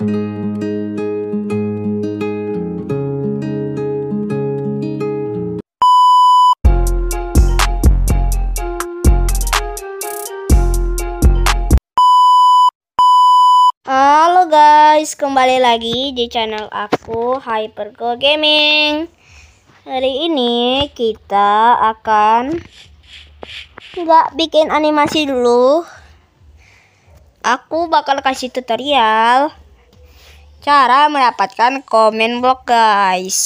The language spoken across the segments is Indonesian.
Halo guys, kembali lagi di channel aku Hyperco Gaming. Hari ini kita akan nggak bikin animasi dulu. Aku bakal kasih tutorial cara mendapatkan komen blog guys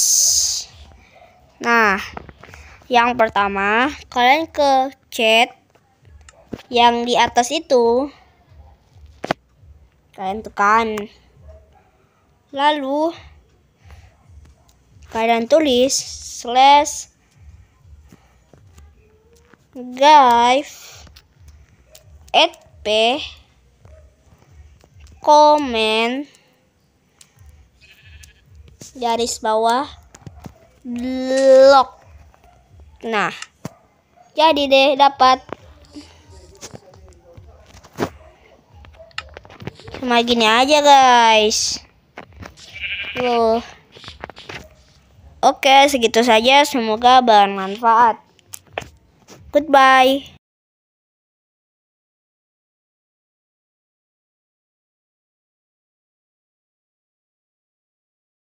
nah yang pertama kalian ke chat yang di atas itu kalian tekan lalu kalian tulis slash guys at p comment garis bawah blok nah jadi deh dapat cuma gini aja guys loh oke segitu saja semoga bermanfaat goodbye